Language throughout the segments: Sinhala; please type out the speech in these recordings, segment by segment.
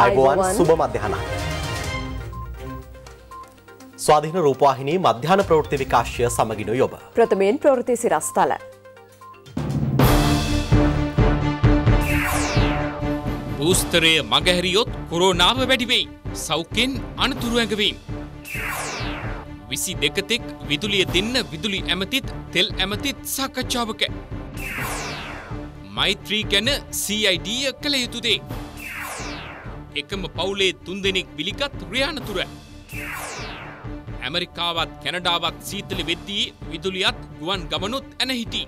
අයිබෝවන් සුබ මධ්‍යහන. ස්වාධීන රූපවාහිනී මධ්‍යාන ප්‍රවෘත්ති විකාශය සමගිනු යොබ. ප්‍රථමයෙන් ප්‍රවෘති සිරස්ථල. බූස්තරය මගහැරියොත් කොරෝනාව වැඩිවෙයි. සෞඛ්‍යෙන් අනතුරුවඇඟවීම්. විසි දෙකතෙක් විදුලිය දෙන්න විදුලි ඇමතිත් තෙල් ඇමතිත් සාකච්ඡාවක. මෛත්‍රී ගැන CIDය කළ යුතුදේ. එකම පවුලේ තුන්දෙනෙක් විලිකත් රියහනතුර. ඇමරිකාවත් කැනඩාවත් සීතල වෙද්දී විදුලියත් ගුවන් ගමනුත් ඇනහිටි.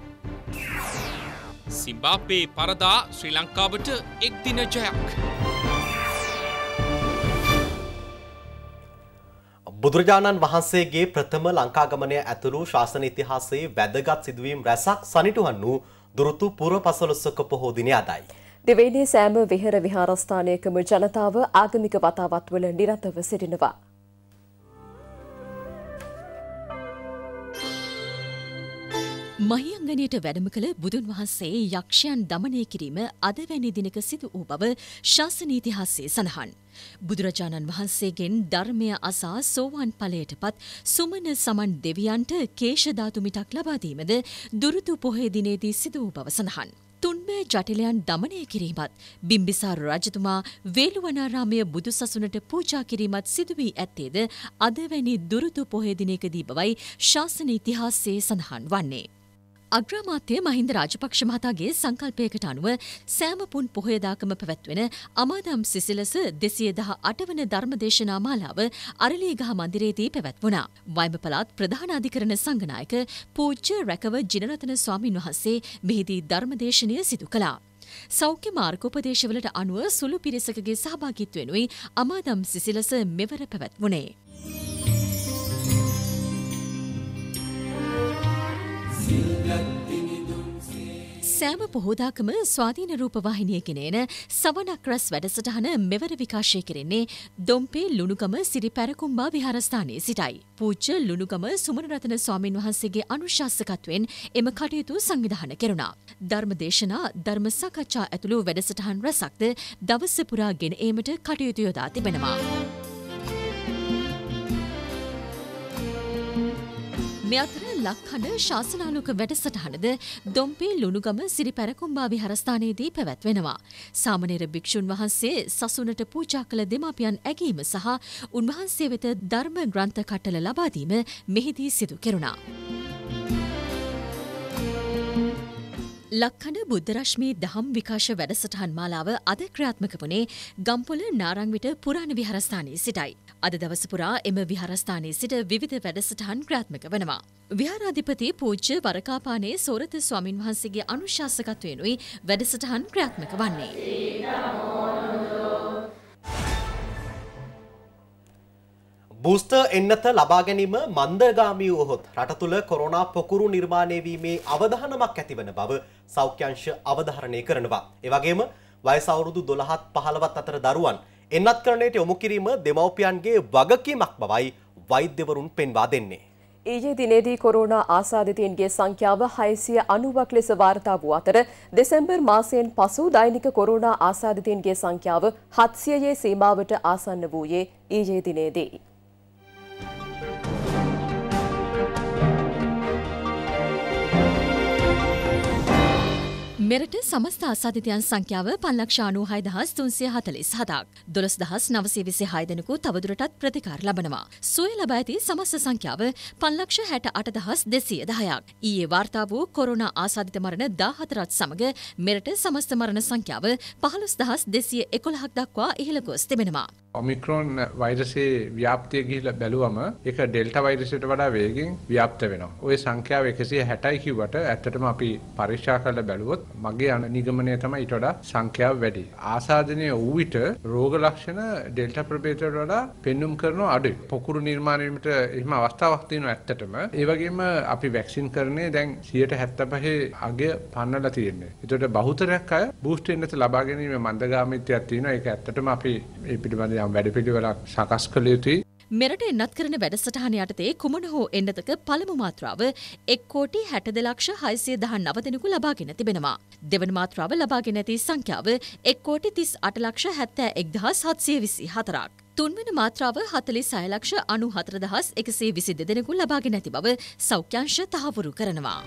සිම්බාපේ පරදා ශ්‍රී ලංකාවට එක් දින ජයක්. බුදුරජාණන් වහන්සේගේ ප්‍රථම ලංකාගමනය ඇතුළු ශාසන ඉතිහාසයේ වැදගත් සිදුවීම් රැසක් සනිටුහන් වූ දුරුතු පුර පසලොස්සක පොහෝදිනය අදයි. දෙවේනේ සෑම විහර විහාරස්ථානයකම ජනතාව ආගමික වතාවත්වල නිරතව සිටිනවා. මහියංගනයට වැඩම කළ බුදුන් වහන්සේ යක්ෂයන් දමනය කිරීම අද වැනි දිනක සිදු වූ බව ශාසනීතිහාසේ සඳහන්. බුදුරජාණන් වහන්සේගෙන් ධර්මය අසා සෝවාන් ඵලයට පත් සුමන සමන් දෙවියන්ට කේශධාතු මිටක් ලබාදීමද දුරුතු පොහේ දිනේදී සිදු වූ බව සඳහන්. තුන්බෑ ජටිලයන් දමනය කිරීමත් බිම්බිසාර රජතුමා වේළුවනාරාමය බුදුසසුනට පූජා කිරීමත් සිදුවී ඇත්තේද අදවැනි දුරුතු පොහේදිනයකදී බවයි ශාසන ඉතිහාසයේ සඳහන් වන්නේ. අග්‍රාමාත්‍ය මහින්ද රාජපක්ෂ මහතාගේ සංකල්පයකට අනුව සෑම පුන් පොහොයදාකම පැවැත්වෙන අමාදම් සිසිලස දෙසිය දහ අටවන ධර්මදේශනා මාලාව අරලීගහ මන්දිරේදී පැවැත්වුණා. වයිම පළාත් ප්‍රධානාධිකරණ සංගනායක පූජ්‍ය රැකව ජිනරතන ස්වාමින් වහන්සේ මෙහිදී ධර්මදේශනය සිදු කළා. සෞඛ්‍ය මාර්ගෝපදේශවලට අනුව සුළු පිරිසකගේ සහභාගිත්වෙනුයි අමාදම් සිසිලස මෙවර පැවැත්වුණේ. සෑම පොහෝදාකම ස්වාධීන රූපවාහිනියගෙන එන සවනක් රැස් වැඩසටහන මෙවර විකාශය කරෙන්නේ දොම්පේ ලුණුකම සිරි පැරකුම්බා විහාරස්ථානයේ සිටයි. පූජ්‍ය ලුණුකම සුමනරතන ස්වාමින් වහන්සේගේ අනුශාසකත්වයෙන් එම කටයුතු සංවිධාන කෙරුණා. ධර්මදේශනා ධර්ම සාකච්ඡා ඇතුළු වැඩසටහන් රැසක්ද දවස පුරා ගෙන ඒමට කටයුතු යොදා තිබෙනවා. මේ අතර ලක්හඬ ශාසනාලෝක වැඩසටහනද දොම්පේ ලුණුගම සිරි පැරකුම්බා විහාරස්ථානයේදී පැවැත්වෙනවා. සාමනේර භික්ෂුන් වහන්සේ සසුනට පූජා කළ දෙමාපියන් ඇගීම සහ උන්වහන්සේ වෙත ධර්ම ග්‍රන්ථ කටල ලබාදීම මෙහිදී සිදු කෙරුණා. ලක්හන බුද්ධරශ්මී දහම් විකාශ වැඩසටහන් මාලාව අද ක්‍රියාත්මක වනේ ගම්පොල නාරංවිට පුරාණ විහාරස්ථානයේ සිටයි. අද දවස පුරා එම විහාරස්ථානයේ සිට විවිධ වැඩසටහන් ක්‍රාත්මක වනවා. විහාරාධිපති පූජ්‍ය වරකාපානේ සෝරත ස්වාමින් වහන්සේගේ අනුශාසකත්වයෙනුයි වැඩසටහන් ක්‍රාත්මක වන්නේ. බූස්ට එන්නත ලබා ගැනීම මන්දගාමී වුවහොත් රට තුළ කොරෝනා පොකුරු නිර්මාණය වීමේ අවධානමක් ඇතිවන බව සෞඛ්‍යංශ අවධාරණය කරනවා. එවගේම වයසවුරුදු 12ත් 15ත් අතර දරුවන් එන්නත් කරණයට යොමු කිරීම දෙමව්පියන්ගේ වගකීමක් බවයි වෛද්‍යවරුන් පෙන්වා දෙන්නේ. ඊයේ දිනේදී කොරෝනා ආසාදිතයින්ගේ සංඛ්‍යාව 690ක් ලෙස වාර්තා වූ අතර දෙසැම්බර් මාසයෙන් පසු දෛනික කොරෝනා ආසාදිතයින්ගේ සංඛ්‍යාව 700යේ සීමාවට ආසන්න වූයේ ඊයේ දිනේදී. මෙරට සමස්ථ අසාධිතයන් සංඛ්‍යාව පන්ලක්ෂානූ හයදහස් තුන්සිය හතලිස් හතක් දොළස් දහස් නවසේ විසි හයදනකු තවදුරටත් ප්‍රතිකාර ලබනවා. සුවය ලබ ඇති සමස්ස සංඛ්‍යාව පන්ලක්ෂ හැට අටදහස් දෙසිය දහයක්. ඊයේ වාර්තා වූ කොරුණ ආසාධිත මරණ දාහතරත් සමඟ මෙරට සමස්ත මරණ සංඛ්‍යාව පහළුස් දහස් දෙසිය එකොළහක් දක්වා ඉහළගොස් තිබෙනවා. ඔමික්‍රෝන් වෛරසේ ව්‍යාප්තිය ගිහිල බැලුවම එක ඩෙල්ට වෛරසයට වඩා වේගෙන් ව්‍යාප්ත වෙනවා. ඔය සංඛ්‍යාව එකසිය හැටයි කිව්වට ඇත්තටම අපි පරික්ෂා කරලා බැලුවොත් මගේ අන නිගමනය තමයි ඊට වඩා සංඛ්‍යාව වැඩි. ආසාදනය වූ විට රෝග ලක්ෂණ ඩෙල්ට ප්‍රභේදයට වඩා පෙන්눔 කරන අඩුයි. පොකුරු නිර්මාණය වීමට එහෙම අවස්ථාවක් තියෙනවා ඇත්තටම. ඒ වගේම අපි වැක්සින් කරන්නේ දැන් 75 අගය පන්නලා තියෙන්නේ. ඒතකොට බහුතරයක් අය බූස්ට් එන්නත් ලබා ගැනීම මන්දගාමීත්වයක් තියෙනවා. ඒක ඇත්තටම අපි මේ පිළිබඳව යම් වැඩපිළිවෙලක් සකස් කළ යුතුයි. මෙරට එන්නත් කරන වැඩසටහන යටතේ කුමන හෝ එන්නතක පළමු මාත්‍රාව එක් කෝටි හැට දෙලක්ෂ හයිසිය දහන් නවදෙනෙකු ලබාගෙන තිබෙනවා. දෙවන මාත්‍රාව ලබාගෙන ඇති සංඛ්‍යාව එක් කෝටි තිස් අටලක්ෂ හැත්තෑ එක්දහස් හත්සය විසි හතරක්. තුන්වන මාත්‍රාව හතලි සයලක්ෂ අනු හතරදහස් එකසේ විසි දෙදෙනෙකු ලබාගෙන ඇති බව සෞඛ්‍යංශ තහවුරු කරනවා.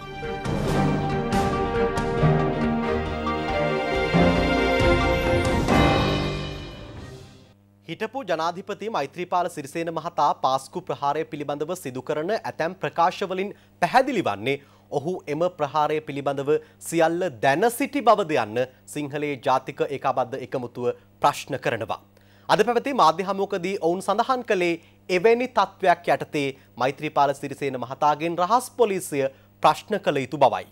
හිටපු ජනාධිපති මෛත්‍රීපාල සිරිසේන මහතා පාස්කු ප්‍රහාරය පිළිබඳව සිදුකරන ඇතැම් ප්‍රකාශවලින් පැහැදිලි වන්නේ ඔහු එම ප්‍රහාරය පිළිබඳව සියල්ල දැන සිටි බවද යන්න සිංහලයේ ජාතික ඒකාබද්ධ එකමුතුව ප්‍රශ්න කරනවා. අද පැවති මාධ්‍ය හමුවකදී ඔවුන් සඳහන් කළේ එවැනි තත්ත්වයක් යටතේ මෛත්‍රීපාල සිරිසේන මහතාගෙන් රහස් පොලිසිය ප්‍රශ්න කළ යුතු බවයි.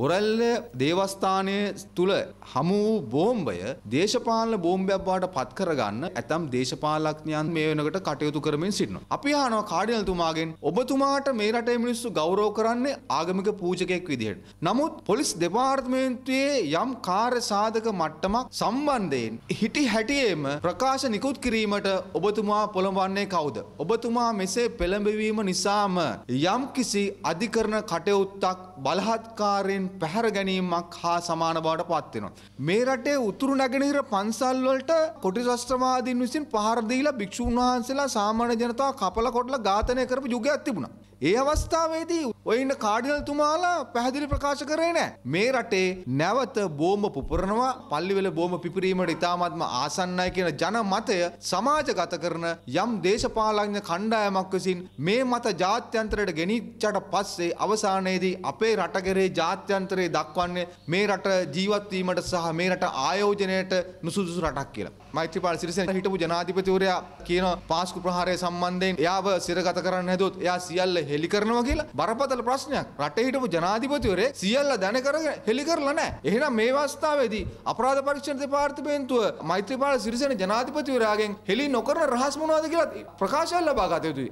බොරැල්ල දේවස්ථානය තුළ හමු වූ බෝම්බය දේශපාලන බෝම්බයක් බවට පත් කරගන්න ඇතම් දේශපාලඥයන් මේ වෙනකොට කටයුතු කරමින් සිටිනවා. අපි අහනවා කාඩිනල්තුමාගෙන් ඔබතුමාට මේ රටේ මිනිස්සු ගෞරව කරන්නේ ආගමික පූජකයෙක් විදිහට. නමුත් පොලිස් දෙපාර්තමේන්තුවේ යම් කාර්ය සාධක මට්ටමක් සම්බන්ධයෙන් හිටි හැටියේම ප්‍රකාශ නිකුත් කිරීමට ඔබතුමා පොළඹන්නේ කවුද? ඔබතුමා මෙසේ පෙළඹවීම නිසාම යම් කිසි අධිකරණ කටයුත්තක් බලහත්කාරයෙන් ආණ්ඩුවෙන් පැහැර ගැනීමක් හා සමාන බවට පත්වෙනවා. මේ රටේ උතුරු නැගෙනහිර පන්සල්වලට කොටිසස්ත්‍රවාදීන් විසින් පහරදීලා භික්‍ෂූන් වහන්සේලා සාමාන්‍ය ජනතාව කපල කොටල ඝාතනය කරපු යුගයක් තිබුණා. ඒ අවස්ථාවේදී ඔය ඉන්න කාඩිනල් තුමාලා පැහැදිලි ප්‍රකාශ කරේ නැහැ. මේ රටේ නැවත බෝම්බ පුපුරනවා පල්ලිවල බෝම්බ පිපිරීමට ඉතාමත්ම ආසන්නයි කියන ජනමතය සමාජගත කරන යම් දේශපාලඥ කණ්ඩායමක් විසින් මේ මත ජාත්‍යන්තරයට ගෙනිච්චට පස්සේ අවසානයේදී අපේ රට කෙරේ ජාත්‍යන්තරයේ දක්වන්නේ මේ රට ජීවත් වීමට සහ මේ රට ආයෝජනයට නුසුදුසු රටක් කියලා. මෛත්‍රීපාල සිරිසේන හිටපු ජනාධිපතිවරයා කියන පාස්කු ප්‍රහාරය සම්බන්ධයෙන් එයාව සිරගත කරන්න හැදුවොත් එයා සියල්ල හෙලි කරනවා කියලා බරපතල ප්‍රශ්නයක්. රටේ හිටපු ජනාධිපතිවරේ සියල්ල දැන කරගෙන හෙලි කරලා නැහැ. එහෙනම් මේ අවස්ථාවේදී අපරාධ පරීක්ෂණ දෙපාර්තමේන්තුව මෛත්‍රීපාල සිරිසේන ජනාධිපතිවරයාගෙන් හෙලි නොකරන රහස් මොනවද කියලා ප්‍රකාශයක් ලබා ගත යුතුයි.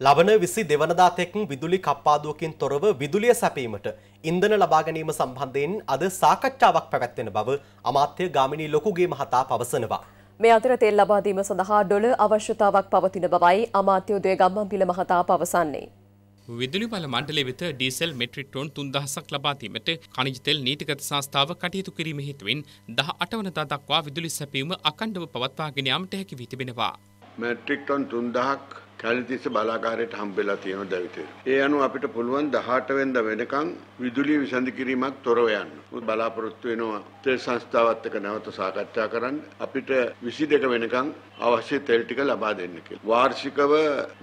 ලබන විසි දෙවනදාතෙකින් විදුලි කප්පාදුවකින් තොරව විදුලිය සැපීමට ඉන්දන ලබාගැනීම සම්බන්ධයෙන් අද සාකච්ඡාවක් පැවැත්වෙන බව අමාත්‍ය ගාමිණී ලොකුගේ මහතා පවසනවා. මේ අතර තෙල් ලබාදීම සඳහා ඩොල අවශ්‍යතාවක් පවතින බවයි අමාත්‍යෝදය ගම්මන් පිළ මහතා පවසන්නේ. විදුලි බල මණ්ඩලය වෙත ඩීසල් මෙට්‍රික් ටොන් 3000ක් ලබා දීමට කණිජ තෙල් නීතිගත සංස්ථාව කටයුතු කිරීම හේතුවෙන් 18 වනදා දක්වා විදුලි සැපයීම අඛණ්ඩව පවත්වාගෙන යාමට හැකි වී තිබෙනවා. මෙට්‍රික් ටොන් 3000ක් කැලණිතිස්ස බලාගාරයට හම්බෙලා තියෙන දැවිතේ. ඒ අනුව අපිට පුළුවන් 18 වෙනිදා වෙනකන් විදුලිය විසඳ කිරීමක් තොරව යන්න. මොකද බලාපොරොත්තු වෙනවා තෙල් සංස්ථාවත් එක්ක නැවත සාකච්ඡා කරන්න අපිට 22 වෙනකන් අවශ්‍ය තෙල් ටික ලබා දෙන්න කියලා. වාර්ෂිකව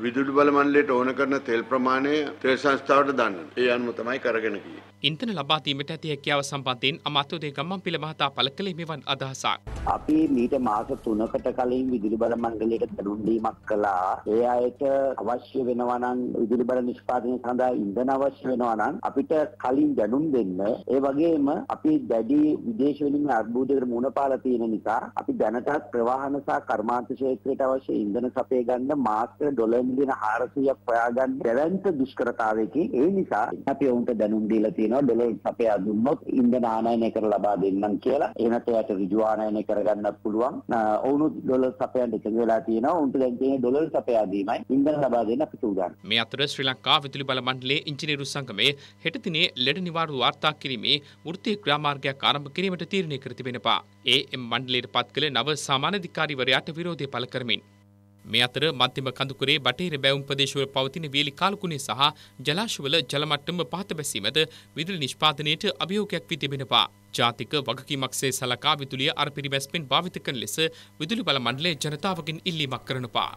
විදුලි බල මණ්ඩලයට ඕන කරන තෙල් ප්‍රමාණය තෙල් සංස්ථාවට දන්න. ඒ අනුව තමයි කරගෙන ගියේ. ඉන්ධන ලබා දීමට ඇති හැකියාව සම්බන්ධයෙන් අමාත්‍යවරේ ගම්මන්පිල මහතා පළ කළේ මෙවන් අදහසක්. අපි මීට මාස 3කට කලින් විදුලි බල මණ්ඩලයට දැනුම් දීමක් කළා. ඒ අය අයට අවශ්‍ය වෙනවා නම් විදුලි බල නිෂ්පාදනය සඳහා ඉන්ධන අවශ්‍ය වෙනවා නම් අපිට කලින් දැනුම් දෙන්න. ඒ වගේම අපි දැඩි විදේශ විනිමය අර්බුදයකට මුහුණ පාලා තියෙන නිසා අපි දැනටත් ප්‍රවාහන සහ කර්මාන්ත ක්ෂේත්‍රයට අවශ්‍ය ඉන්ධන සපය ගන්න මාත්‍ර ඩොලර් මිලියන 400ක් හොයාගන්න දැවැන්ත දුෂ්කරතාවයකින් ඒ නිසා අපි ඔවුන්ට දැනුම් දීලා තියෙනවා ඩොලර් සපයා දුන්නොත් ඉන්ධන ආනයනය කර ලබා දෙන්නම් කියලා. එනට යට ඍජු ආනයනය කරගන්නත් පුළුවන්. ඔවුනුත් ඩොලර් සපයන්න එකඟ වෙලා තියෙනවා. උන්ට දැන් තියෙන ඩොලර් සපයා දීම තමයි ඉන්දන ලබා දෙන්න අපි සූදානම්. මේ අතර ශ්‍රී ලංකා විදුලි බල මණ්ඩලයේ ඉංජිනේරු සංගමය හෙට දිනේ ලෙඩ නිවාරණ වාර්තා කිරීමේ වෘත්තීය ක්‍රියාමාර්ගයක් ආරම්භ කිරීමට තීරණය කර තිබෙනවා. ඒ එම් මණ්ඩලයට පත් කළ නව සාමාන්‍ය අධිකාරීවරයාට විරෝධය පළ කරමින් මේ අතර මධ්‍යම කඳුකරේ බටහිර බැවුම් ප්‍රදේශවල පවතින වියලි කාලකුණේ සහ ජලාශවල ජලමට්ටම පහත බැසීමද විදුලි නිෂ්පාදනයට අභියෝගයක් වී තිබෙනවා. ජාතික වගකීමක්සේ සලකා විදුලිය අර පිරිවැස්පෙන් භාවිත කරන ලෙස විදුලි බල මණ්ඩලයේ ජනතාවගෙන් ඉල්ලීමක් කරනවා.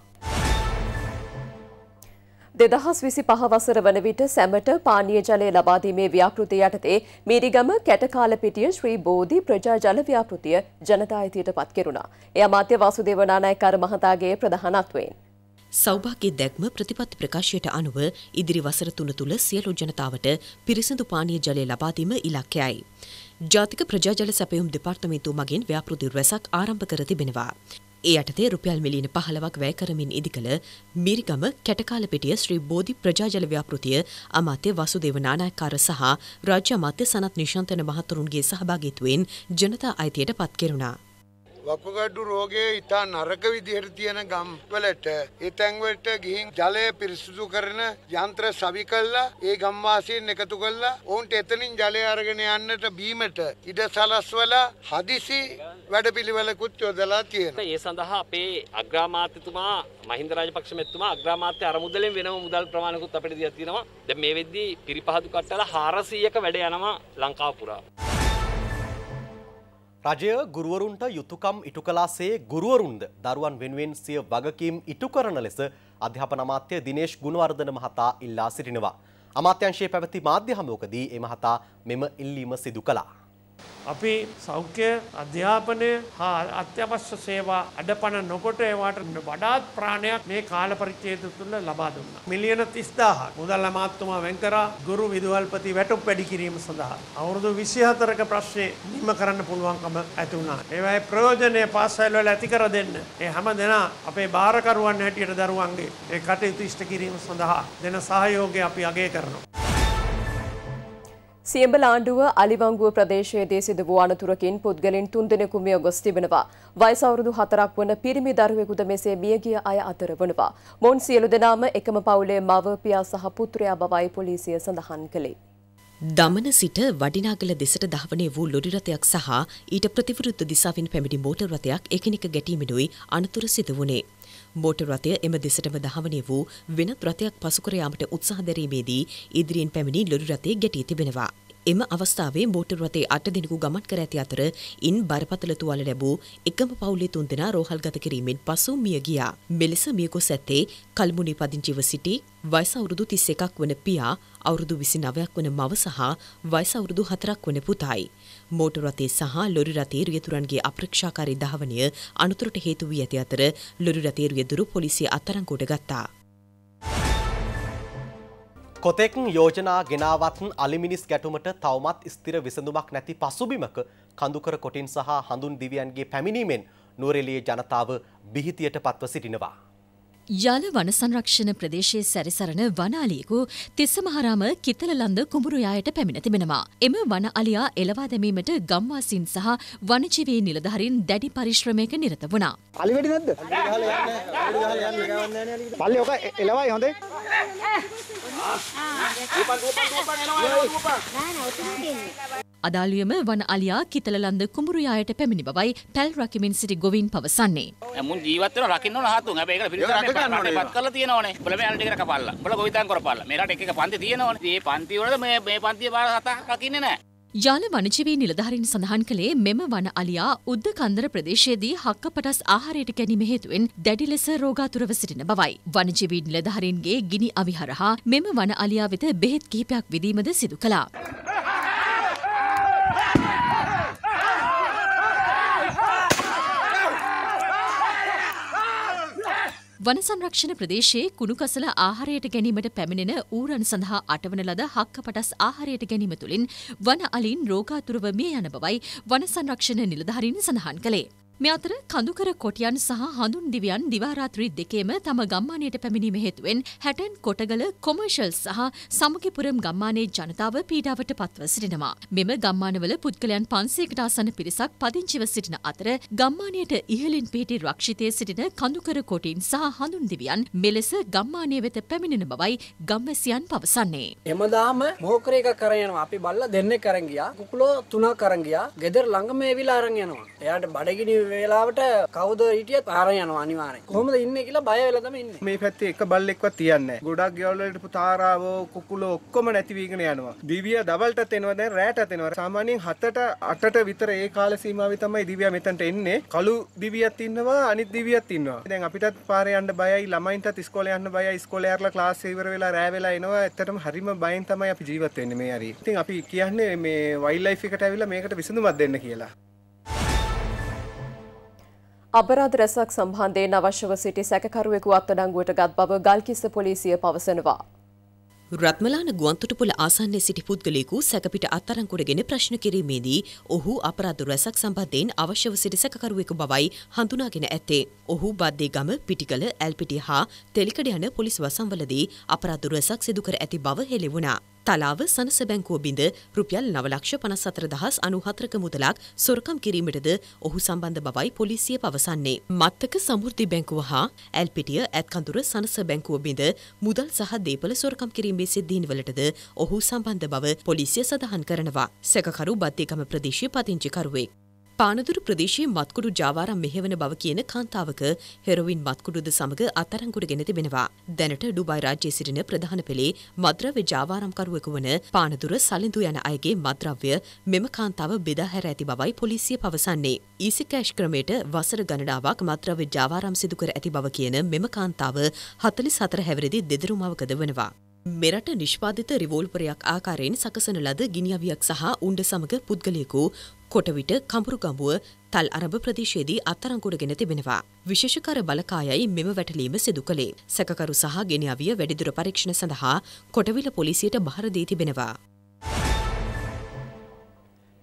දෙදහස් විසි පහවසර වන විට සැමට පානය ජලය ලබාදීමේ ව්‍යාපෘති යටතේ මීරිගම කැටකාලපිටිය ශ්‍රී බෝධි ප්‍රජා ජල ව්‍යාපෘතිය ජනතායිතයට පත්කෙරුණා. එය මාත්‍ය වාසුදේවනානායකර මහතාගේ ප්‍රධානත්වයෙන්. සෞභාග්‍ය දැක්ම ප්‍රතිපත්ති ප්‍රකාශයට අනුව ඉදිරි වසර තුන තුළ සියලු ජනතාවට පිරිසිදු පානීය ජලය ලබාදීම ඉලක්කයයි. ජාතික ප්‍රජාජල සැපයුම් දෙපාර්තමේන්තුව මගින් ව්‍යාපෘති රැසක් ආරම්භ කර තිබෙනවා. ඒ යටතේ රුපියල් මිලියන පහලවක් වැය කරමින් ඉදිකළ මිරිගම කැටකාලපිටිය ශ්‍රී බෝධි ප්‍රජාජල ව්‍යාපෘතිය අමාත්‍ය වසුදේව නානායක්කාර සහ රාජ්‍ය අමාත්‍ය සනත් නිශාන්තන මහතුරුන්ගේ සහභාගීත්වයෙන් ජනතා අයිතියට පත් කෙරුණා. වකුගඩු රෝගයේ ඉතා නරක විදිහට තියෙන ගම්වලට ඒ තැන්වලට ගිහින් ජලය පිරිසිදු කරන යන්ත්‍ර සවි කළා ඒ ගම්වාසීන් එකතු කළා ඔවුන්ට එතනින් ජලය අරගෙන යන්නට බීමට ඉඩ සලස්වලා හදිසි වැඩපිළිවෙලකුත් යොදලා තියෙනවා. ඒ සඳහා අපේ අග්‍රාමාත්‍යතුමා මහින්ද රාජපක්ෂ මෙතුමා අග්‍රාමාත්‍ය අරමුදලෙන් වෙනම මුදල් ප්‍රමාණයකුත් අපිට දීලා තියෙනවා. දැන් මේ වෙද්දී පිරිපහදු කට්ටල 400ක වැඩ යනවා ලංකාව පුරා. රජය ගුරුවරුන්ට යුතුකම් ඉටු කලාසේ ගුරුවරුන්ද දරුවන් වෙනුවෙන් සිය වගකීම් ඉටු කරන ලෙස අධ්‍යාපන අමාත්‍ය දිනේශ් ගුණවර්ධන මහතා ඉල්ලා සිටිනවා. අමාත්‍යංශයේ පැවති මාධ්‍ය හමුවකදී ඒ මහතා මෙම ඉල්ලීම සිදු කළා. අපි සෞඛ්‍ය අධ්‍යාපනය හා අත්‍යවශ්‍ය සේවා අඩපන නොකොට ඒවාට වඩාත් ප්‍රාණයක් මේ කාලපරිච්චේද තුළ ලබා දුන්න. මිලියන තිස්දාහ මුදල් අමාත්තුමා වෙන්කර ගුරු විදුවල්පති වැටුම් වැඩි කිරීම සඳහා. අවුරුදු විසිහතරක ප්‍රශ්නය නිම කරන්න පුළුවන්කම ඇතිවුණා. ඒවයි ප්‍රයෝජනය පාසල්වල ඇතිකර දෙන්න. ඒ හැම දෙනා අපේ භාරකරුවන් හැටියට දරුවන්ගේ ඒ කටයුතු ඉෂ්ට කිරීම සඳහා දෙන සහයෝගය අපි අගේ කරනවා. සියඹ ලාණ්ඩුව අලිවංගුව ප්‍රදේශයේදී සිදු වූ අනතුරකින් පුද්ගලින් තුන්දෙනෙකු මිය ගොස් තිබෙනවා. වයස අවුරුදු 4ක් වන පිරිමි දරුවෙකුද මෙසේ මිය ගිය අය අතර වනවා. මොවුන් සියලු දෙනාම එකම පවුලේ මව, පියා සහ පුත්‍රයා බවයි පොලිසිය සඳහන් කළේ. දමන සිට වඩිනාගල දෙසට දහවනේ වූ ලොරි රථයක් සහ ඊට ප්‍රතිවිරුද්ධ දිසාවෙන් පැමිණි මෝටර් රථයක් එකිනෙක ගැටීමෙනුයි අනතුර සිදු වුණේ. මෝටර් රථය එම දෙසටම දහවනය වූ වෙනත් රථයක් පසුකර යාමට උත්සාහ දැරීමේදී ඉදිරියෙන් පැමිණි ලොරි රථය ගැටී තිබෙනවා. එම අවස්ථාවේ මෝටර් රථේ අට දෙනෙකු ගමන් කර ඇති අතර ඉන් බරපතල තුවාල ලැබූ එකම පවුලේ තුන්දෙනා රෝහල්ගත කිරීමෙන් පසු මිය ගියා. මෙලෙස මිය ගොස් ඇත්තේ කල්මුණේ පදිංචිව සිටි වයස අවුරුදු 31ක් වන පියා, අවුරුදු 29ක් වන මව සහ වයස අවුරුදු 4ක් වන පුතායි. මෝටර් රථේ සහ ලොරි රථේ රියතුරන්ගේ අප්‍රේක්ෂාකාරී ධාවනය අනතුරට හේතු වී ඇති අතර ලොරි රථේ රියදුරු පොලිසිය අත්අඩංගුවට ගත්තා. කොතෙක් යෝජනා ගෙනාවත් අලිමිනිස් ගැටුමට තවමත් ස්තිර විසඳුමක් නැති පසුබිමක කඳුකර කොටින් සහ හඳුන් දිවියන්ගේ පැමිණීමෙන් නුවරෙලිය ජනතාව බිහිතියට පත්ව සිටිනවා. ජල වන සංරක්ෂණ ප්‍රදේශයේ සැරිසරන වනාලියෙකු තිස්සමහරාම කිතලලන්ද කුඹුරුයායට පැමිණ තිබෙනවා. එම වන අලියා එළවා දැමීමට ගම්වාසින් සහ වනජීවී නිලධාරීන් දැඩි පරිශ්‍රමයක නිරත වුණා. පල්ලි වැඩි නැද්ද? පල්ලි ඔක එළවයි හොඳේ. ඌපන් ඌපන් ඌපන් එනවා ඌපන්. නෑ නෑ ඔතන දෙන්නේ. අදාළුවම වන අලියා කිතලලන්ද කුඹුරුයායට පැමිණි බවයි පැල් රකිමින් සිටි ගොවින් පවසන්නේ. මුන් ජීවත් වෙන රකින්න ඕන හතුන්. හැබැයි ඒක පිළිතුරක් පත් කරලා තියෙනවනේ. බල මේ අලට එකට කපල්ලා. බල ගොවිතැන් කරපල්ලා. මේ රට එක එක පන්ති තියෙනවනේ. මේ පන්ති වලද මේ මේ පන්තිය බාර හතා රකින්නේ නැහැ. ජාල වනජීවී නිලධාරීන් සඳහන් කළේ මෙම වන අලියා උද්ද කන්දර ප්‍රදේශයේදී හක්කපටස් ආහාරයට ගැනීම හේතුවෙන් දැඩි ලෙස රෝගාතුරව සිටින බවයි. වනජීවී නිලධාරීන්ගේ ගිනි අවිහරහා මෙම වන අලියා වෙත බෙහෙත් කිහිපයක් විදීමද සිදු කළා. වන සංරක්ෂණ ප්‍රදේශයේ කුණුකසල ආහාරයට ගැනීමට පැමිණෙන ඌරන් සඳහා අටවන ලද හක්කපටස් ආහාරයට ගැනීම තුළින් වන අලින් රෝගාතුරව මිය යන බවයි වන සංරක්ෂණ නිලධාරීන් සඳහන් කළේ. මේ අතර කඳුකර කොටියන් සහ හඳුන් දිවියන් දිවාරාත්‍රී දෙකේම තම ගම්මානයට පැමිණීම හේතුවෙන් හැටන් කොටගල කොමර්ෂල් සහ සමගිපුරම් ගම්මානයේ ජනතාව පීඩාවට පත්ව සිටිනවා. මෙම ගම්මානවල පුද්ගලයන් පන්සේකට ආසන පිරිසක් පදිංචිව සිටින අතර ගම්මානයට ඉහළින් පිහිටි රක්ෂිතයේ සිටින කඳුකර කොටින් සහ හඳුන් දිවියන් මෙලෙස ගම්මානය වෙත පැමිණෙන බවයි ගම්වැසියන් පවසන්නේ. එමදාම මොහොකර එක කරන් යනවා. අපි බල්ලා දෙන්නෙක් කරන් ගියා. කුකුලෝ තුනක් කරන් ගියා. ගෙදර ළඟම ඒවිලා අරන් යනවා. එයාට බඩගිනි වේලාවට කවුද හිටිය පාර යන අනිවාරය කොහොම ඉන්න කියලා බය වෙලතම ඉන්න මේ පැත්තේ එක බල්ලෙක්ව තියන්න ගොඩක් ගෙවල්ලට තාරාවෝ කුකුල ඔක්කොම නැතිවීගෙන යනවා දිවිය දවල්ට එනවා දැන් රෑට එනවා සාමාන්‍යයෙන් හතට අටට විතර ඒ කාල සීමාවේ තමයි දිවිය මෙතනට එන්නේ කළු දිවියත් ඉන්නවා අනිත් දිවියත් ඉන්නවා දැන් අපිටත් පාරේ යන්න බයයි ළමයින්ටත් ඉස්කෝලේ යන්න බයයි ඉස්කෝලේ යන්න ක්ලාස් ඉවර වෙලා රෑ වෙලා එනවා ඇත්තටම හරිම බයෙන් තමයි අපි ජීවත් වෙන්නේ මේ හරි ඉතින් අපි කියන්නේ මේ වයිල්ඩ් ලයිෆ් එකට ඇවිල්ලා මේකට විසඳුමක් දෙන්න කියලා අපරාධ රැසක් සම්බන්ධයෙන් අවශ්‍යව සිටි සැකකරුවෙකු අත්අඩංගුවට ගත් බව ගල්කිස්ස පොලිසිය පවසනවා. රත්මලාන ගුවන්තොටුපොළ ආසන්නයේ සිටි පුද්ගලයෙකු සැකපිට අත්අඩංගුවටගෙන ප්‍රශ්න කිරීමේදී ඔහු අපරාධ රැසක් සම්බන්ධයෙන් අවශ්‍යව සිටි සැකකරුවෙකු බවයි හඳුනාගෙන ඇත්තේ. ඔහු බද්දේගම, පිටිකල, ඇල්පිටිය හා තෙලිකඩ යන පොලිස් වසම්වලදී අපරාධ රැසක් සිදු කර ඇති බව හෙළි වුණා. තලාව සනස බැංකුව බිඳ රුපියල් නවලක්ෂ පනසතර දහස් අනුහතරක මුදලක් සොරකම් කිරීමටද ඔහු සම්බන්ධ බවයි පොලිසිය පවසන්නේ. මත්තක සමෘද්ධි බැංකුව හා ඇල්පිටිය ඇත්කඳුර සනස බැංකුව බිඳ මුදල් සහ දේපල සොරකම් කිරීමේ සිද්ධීන්වලටද ඔහු සම්බන්ධ බව පොලිසිය සඳහන් කරනවා. සැකකරු බත්තේකම ප්‍රදේශීය පදිංචිකරුවෙක්. පානදුරු ප්‍රදේශයේ මත්කුඩු ජාවාරම් මෙහෙවන බව කියන කාන්තාවක හෙරොයින් මත්කුඩුද සමග අත්අඩංගුවට තිබෙනවා. දැනට ඩුබායි රාජ්‍යයේ සිටින ප්‍රධාන පෙළේ මද්‍රව්‍ය ජාවාරම්කරුවෙකු වන පානදුර සලිඳු යන අයගේ මද්‍රව්‍ය මෙම කාන්තාව බෙදා හැර ඇති බවයි පොලිසිය පවසන්නේ. ඊසි කෑෂ් ක්‍රමයට වසර ගණනාවක් මද්‍රව්‍ය ජාවාරම් සිදු කර ඇති බව කියන මෙම කාන්තාව 44 හැවිරිදි දෙදරුමවකද වනවා. මෙරට නිෂ්පාදිත රිවෝල්වරයක් ආකාරයෙන් සකසන ලද ගිනිියවියක් සහ උන්ඩ සමඟ පුද්ගලයෙකු කොටවිට කඹුරුගඹුව තල් අරබ ප්‍රදේශයේදී අත්තරංගුඩගෙන තිබෙනවා. විශේෂකර බලකායයි මෙම වැටලීම සිදු කළේ. සැකකරු සහ ගෙනවිය වැඩිදුර පරීක්ෂණ සඳහා කොටවිල පොලිසියට බහර දී තිබෙනවා.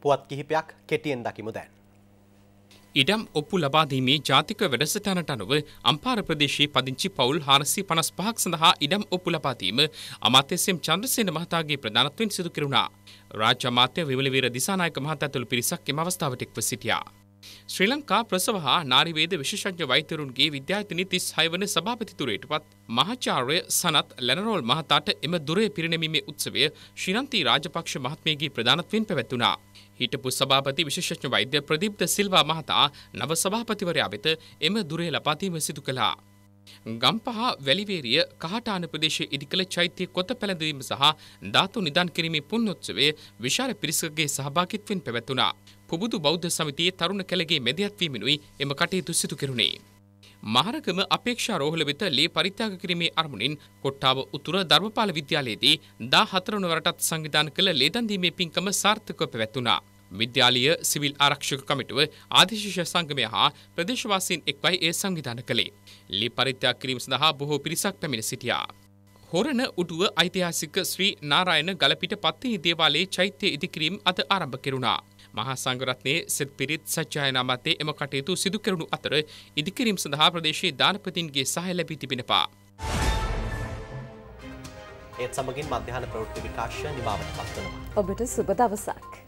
පුවත් කිහිපයක් කෙටියෙන් දකිමු දැන්. ඉඩම් ඔප්පු ලබාදීමේ ජාතික වැඩසටනට අනුව අම්පාර ප්‍රදේශයේ පදිංචි පවුල් හාරසි පනස් පහක් සඳහා ඉඩම් ඔප්පු ලබාදීම අමාත්‍යසම් චන්ද්‍රසේන මහතාගේ ප්‍රධානත්වෙන් සිදු කෙරුණා. රාජ්‍ය අමාත්‍ය විමලවීර දිසානායක මහතා ඇතුළු පිරිසක් එම අවස්ථාවට එක්ව සිටියා. ශ්‍රී ලංකා ප්‍රසව හා නාරිවේද විශේෂඥ වෛද්‍යරුන්ගේ විද්‍යායතනයේ 36 වන සභාපතිතුරයට පත් මහාචාර්ය සනත් ලැනරෝල් මහතාට එම දුරේ පිරිනැමීමේ උත්සවය ශ්‍රීලන්තී රාජපක්ෂ මහත්මියගේ ප්‍රධානත්වයෙන් පැවැත්වුණා. හිටපු සභාපති විශේෂඥ වෛද්‍ය ප්‍රදීප්ත සිල්වා මහතා නව සභාපතිවරයා වෙත එම දුරේ ලබාදීම සිදු කළා. ගම්පහ වැලිවේරිය කහටාන ප්‍රදේශයේ ඉදි කළ චෛත්‍ය කොත පැළඳවීම සහ ධාතු නිදන් කිරීමේ පුණ්‍යෝත්සවය විශාල පිරිසකගේ සහභාගීත්වයෙන් පැවැත්වුණා. කොබුදු බෞද්ධ සමිතියේ තරුණ කළගේ මැදිහත්වීමෙනුයි එම කටයුතු සිදු කෙරුණේ. මහරකම අපේක්ෂා රෝහල වෙත ලේ පරිත්‍යාග කිරීමේ අරමුණින් කොට්ටාව උතුර ධර්මපාල විද්‍යාලයේදී 14 වන වරටත් සංවිධාන කළ ලේදන් දීමේ පින්කම සාර්ථකව පැවැතුණා. විද්‍යාලීය සිවිල් ආරක්ෂක කමිටුව ආදිශිෂ්‍ය සංගමය හා ප්‍රදේශවාසීන් එක්වයි ඒ සංවිධාන කළේ. ලේ පරිත්‍යාග කිරීම සඳහා බොහෝ පිරිසක් පැමිණ සිටියා. හොරණ උඩුව ඓතිහාසික ශ්‍රී නාරායන ගලපිට පත්තිනි දේවාලයේ චෛත්‍ය ඉදිකිරීම අද ආරම්භ කෙරුණා. මහා සංගරත්නයේ සෙත් පිරිත් සජ්ජායනා මතේ එම කටයුතු සිදු කරනු අතර ඉදිකිරීම සඳහා ප්‍රදේශයේ දානපතින්ගේ සහය ලැබී තිබෙනවා. ඒත් සමගින් මධ්‍යහන ප්‍රවෘත්ති විකාශය නිමාවට පත්වනවා. ඔබට සුබ දවසක්.